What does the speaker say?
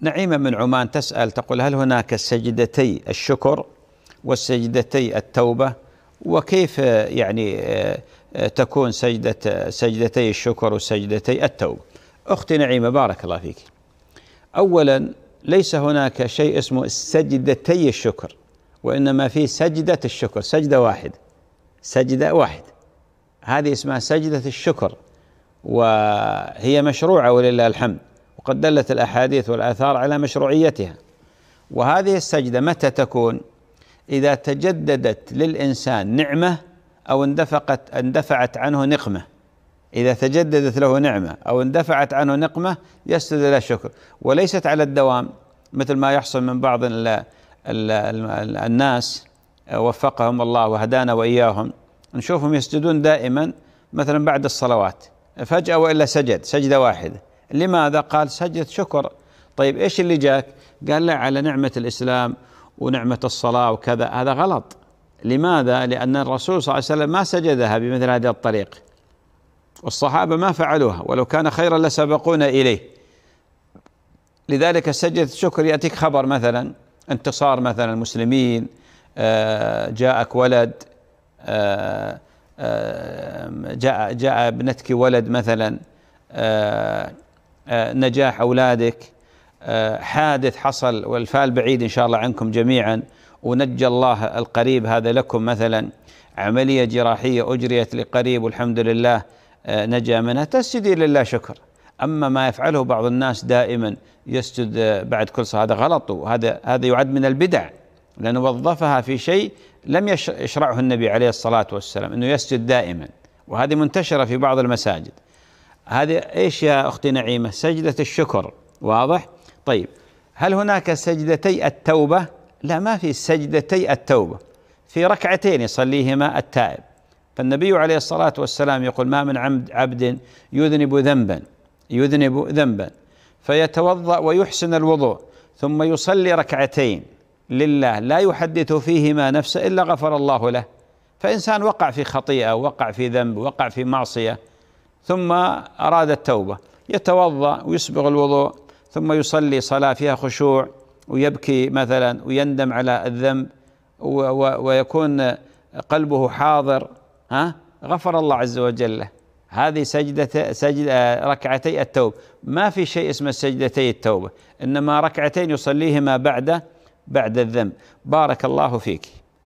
نعيمة من عمان تسأل تقول هل هناك سجدتي الشكر والسجدتي التوبة وكيف يعني آه، آه، تكون سجدة سجدتي الشكر وسجدتي التوبة أختي نعيمة بارك الله فيك أولا ليس هناك شيء اسمه سجدتي الشكر وإنما في سجدة الشكر سجدة واحدة سجدة واحدة هذه اسمها سجدة الشكر وهي مشروعة ولله الحمد وقد دلت الاحاديث والاثار على مشروعيتها وهذه السجده متى تكون؟ اذا تجددت للانسان نعمه او اندفقت اندفعت عنه نقمه اذا تجددت له نعمه او اندفعت عنه نقمه يسجد له الشكر وليست على الدوام مثل ما يحصل من بعض الـ الـ الـ الناس آه، وفقهم الله وهدانا واياهم نشوفهم يسجدون دائما مثلا بعد الصلوات فجاه والا سجد سجده واحده لماذا قال سجد شكر طيب إيش اللي جاك قال لا على نعمة الإسلام ونعمة الصلاة وكذا هذا غلط لماذا لأن الرسول صلى الله عليه وسلم ما سجدها بمثل هذا الطريق والصحابة ما فعلوها ولو كان خيرا لسبقونا إليه لذلك سجد شكر يأتيك خبر مثلا انتصار مثلا المسلمين آه، جاءك ولد آه، آه، جاء جاء ابنتك ولد مثلا آه، نجاح أولادك آه، حادث حصل والفال بعيد إن شاء الله عنكم جميعا ونجى الله القريب هذا لكم مثلا عملية جراحية أجريت لقريب والحمد لله آه، نجا منها تسجدي لله شكر أما ما يفعله بعض الناس دائما يسجد بعد كل صلاة هذا غلط وهذا هذا يعد من البدع لأنه وظفها في شيء لم يشرعه النبي عليه الصلاة والسلام أنه يسجد دائما وهذه منتشرة في بعض المساجد هذه ايش يا اختي نعيمه؟ سجده الشكر واضح؟ طيب هل هناك سجدتي التوبه؟ لا ما في سجدتي التوبه في ركعتين يصليهما التائب فالنبي عليه الصلاه والسلام يقول ما من عبد يذنب ذنبا يذنب ذنبا فيتوضا ويحسن الوضوء ثم يصلي ركعتين لله لا يحدث فيهما نفسه الا غفر الله له فانسان وقع في خطيئه وقع في ذنب وقع في معصيه ثم أراد التوبة يتوضأ ويسبغ الوضوء ثم يصلي صلاة فيها خشوع ويبكي مثلا ويندم على الذنب ويكون قلبه حاضر ها غفر الله عز وجل له هذه سجدة سجد ركعتي التوبة ما في شيء اسمه سجدتي التوبة إنما ركعتين يصليهما بعد بعد الذنب بارك الله فيك